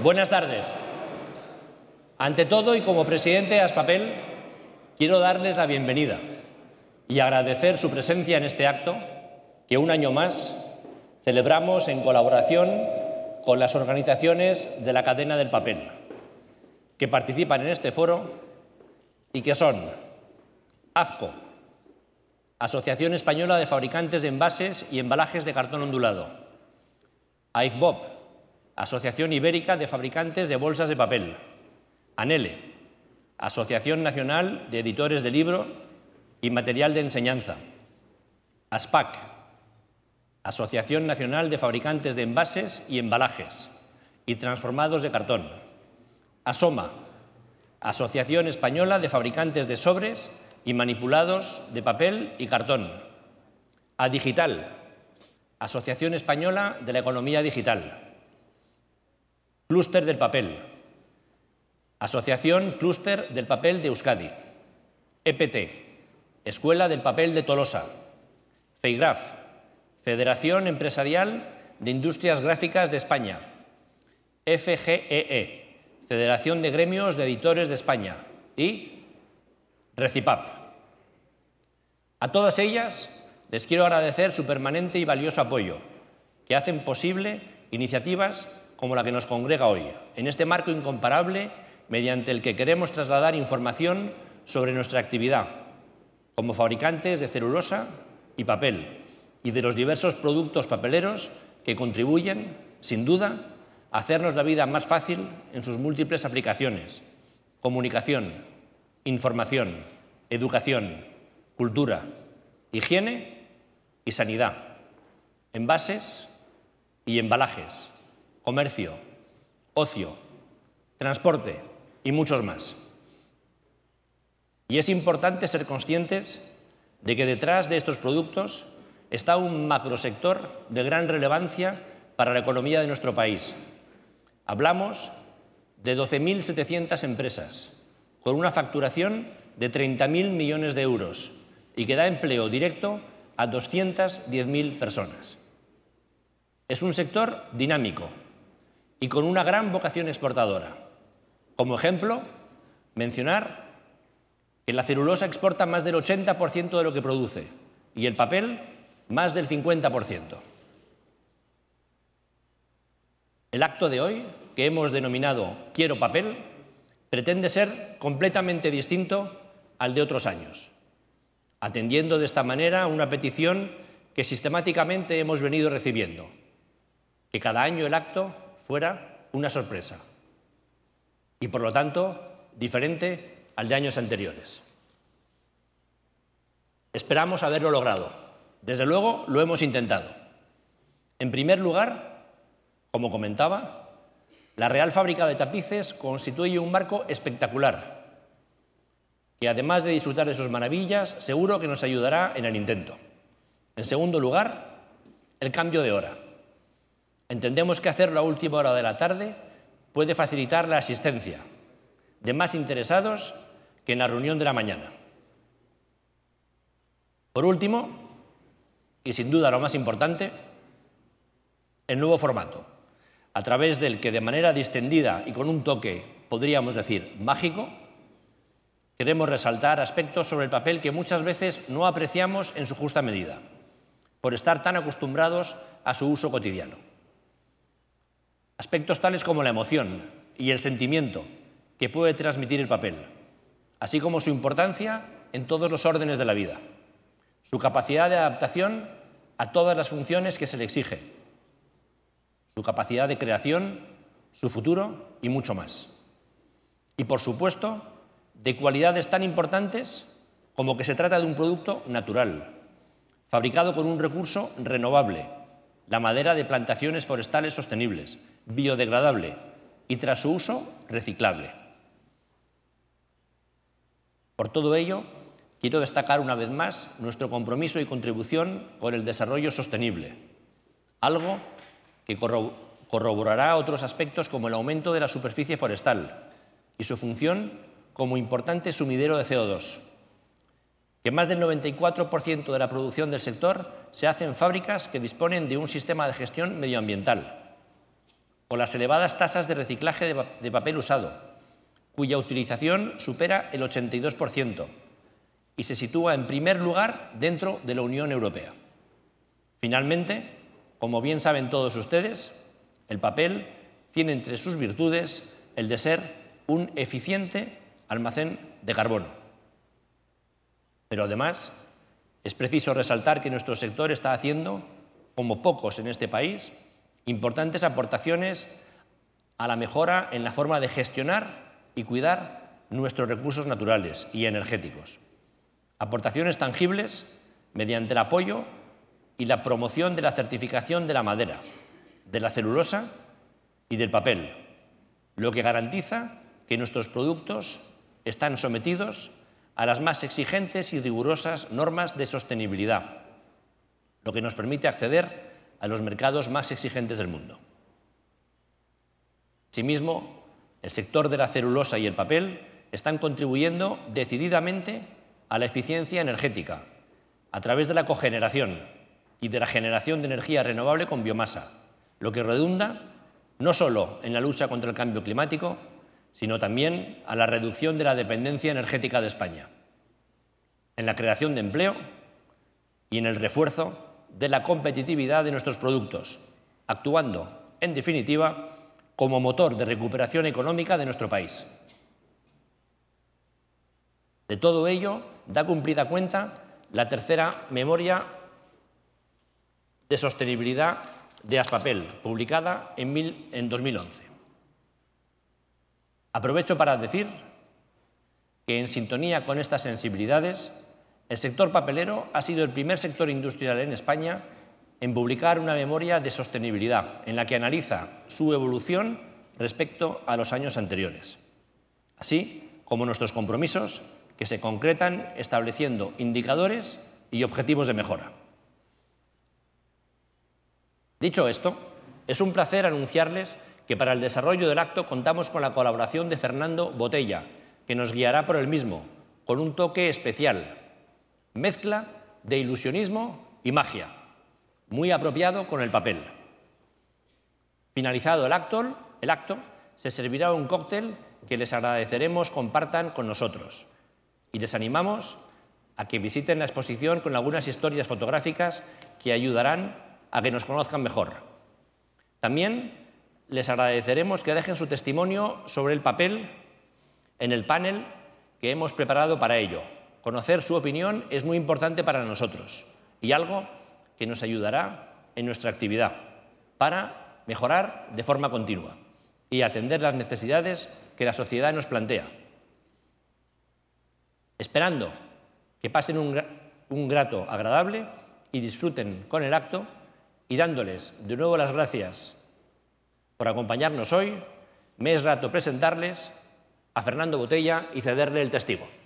Buenas tardes. Ante todo y como presidente de Aspapel, quiero darles la bienvenida y agradecer su presencia en este acto que un año más celebramos en colaboración con las organizaciones de la cadena del papel que participan en este foro y que son AFCO, Asociación Española de Fabricantes de Envases y Embalajes de Cartón Ondulado, AIFBOP, Asociación Ibérica de Fabricantes de Bolsas de Papel, ANELE, e, Asociación Nacional de Editores de Libro y Material de Enseñanza, ASPAC, Asociación Nacional de Fabricantes de Envases y Embalajes y Transformados de Cartón, ASOMA, Asociación Española de Fabricantes de Sobres y Manipulados de Papel y Cartón, ADigital, Asociación Española de la Economía Digital. Clúster del papel. Asociación Clúster del Papel de Euskadi. EPT. Escuela del Papel de Tolosa. FEIGRAF. Federación Empresarial de Industrias Gráficas de España. FGEE. E. Federación de Gremios de Editores de España. Y RECIPAP. A todas ellas les quiero agradecer su permanente y valioso apoyo, que hacen posible iniciativas como la que nos congrega hoy, en este marco incomparable mediante el que queremos trasladar información sobre nuestra actividad como fabricantes de celulosa y papel y de los diversos productos papeleros que contribuyen, sin duda, a hacernos la vida más fácil en sus múltiples aplicaciones. Comunicación, información, educación, cultura, higiene y sanidad, envases y embalajes comercio, ocio, transporte y muchos más. Y es importante ser conscientes de que detrás de estos productos está un macrosector de gran relevancia para la economía de nuestro país. Hablamos de 12.700 empresas con una facturación de 30.000 millones de euros y que da empleo directo a 210.000 personas. Es un sector dinámico, y con una gran vocación exportadora. Como ejemplo, mencionar que la celulosa exporta más del 80% de lo que produce y el papel más del 50%. El acto de hoy, que hemos denominado Quiero papel, pretende ser completamente distinto al de otros años, atendiendo de esta manera una petición que sistemáticamente hemos venido recibiendo, que cada año el acto fuera una sorpresa y, por lo tanto, diferente al de años anteriores. Esperamos haberlo logrado. Desde luego, lo hemos intentado. En primer lugar, como comentaba, la Real Fábrica de Tapices constituye un marco espectacular y además de disfrutar de sus maravillas, seguro que nos ayudará en el intento. En segundo lugar, el cambio de hora. Entendemos que hacerlo a última hora de la tarde puede facilitar la asistencia de más interesados que en la reunión de la mañana. Por último, y sin duda lo más importante, el nuevo formato, a través del que de manera distendida y con un toque, podríamos decir, mágico, queremos resaltar aspectos sobre el papel que muchas veces no apreciamos en su justa medida, por estar tan acostumbrados a su uso cotidiano aspectos tales como la emoción y el sentimiento que puede transmitir el papel, así como su importancia en todos los órdenes de la vida, su capacidad de adaptación a todas las funciones que se le exige, su capacidad de creación, su futuro y mucho más. Y por supuesto, de cualidades tan importantes como que se trata de un producto natural, fabricado con un recurso renovable la madera de plantaciones forestales sostenibles, biodegradable y tras su uso reciclable. Por todo ello, quiero destacar una vez más nuestro compromiso y contribución con el desarrollo sostenible, algo que corroborará otros aspectos como el aumento de la superficie forestal y su función como importante sumidero de CO2, que más del 94% de la producción del sector se hace en fábricas que disponen de un sistema de gestión medioambiental, o las elevadas tasas de reciclaje de papel usado, cuya utilización supera el 82% y se sitúa en primer lugar dentro de la Unión Europea. Finalmente, como bien saben todos ustedes, el papel tiene entre sus virtudes el de ser un eficiente almacén de carbono. Pero además, es preciso resaltar que nuestro sector está haciendo, como pocos en este país, importantes aportaciones a la mejora en la forma de gestionar y cuidar nuestros recursos naturales y energéticos. Aportaciones tangibles mediante el apoyo y la promoción de la certificación de la madera, de la celulosa y del papel, lo que garantiza que nuestros productos están sometidos a las más exigentes y rigurosas normas de sostenibilidad, lo que nos permite acceder a los mercados más exigentes del mundo. Asimismo, el sector de la celulosa y el papel están contribuyendo decididamente a la eficiencia energética a través de la cogeneración y de la generación de energía renovable con biomasa, lo que redunda no solo en la lucha contra el cambio climático, sino también a la reducción de la dependencia energética de España, en la creación de empleo y en el refuerzo de la competitividad de nuestros productos, actuando, en definitiva, como motor de recuperación económica de nuestro país. De todo ello da cumplida cuenta la tercera memoria de sostenibilidad de Aspapel, publicada en, 2011. Aprovecho para decir que en sintonía con estas sensibilidades, el sector papelero ha sido el primer sector industrial en España en publicar una memoria de sostenibilidad en la que analiza su evolución respecto a los años anteriores, así como nuestros compromisos que se concretan estableciendo indicadores y objetivos de mejora. Dicho esto, es un placer anunciarles que para el desarrollo del acto contamos con la colaboración de Fernando Botella, que nos guiará por el mismo, con un toque especial, mezcla de ilusionismo y magia, muy apropiado con el papel. Finalizado el acto, el acto se servirá un cóctel que les agradeceremos compartan con nosotros y les animamos a que visiten la exposición con algunas historias fotográficas que ayudarán a que nos conozcan mejor. También les agradeceremos que dejen su testimonio sobre el papel en el panel que hemos preparado para ello. Conocer su opinión es muy importante para nosotros y algo que nos ayudará en nuestra actividad para mejorar de forma continua y atender las necesidades que la sociedad nos plantea. Esperando que pasen un, grato agradable y disfruten con el acto y dándoles de nuevo las gracias por acompañarnos hoy. Me es rato presentarles a Fernando Botella y cederle el testigo.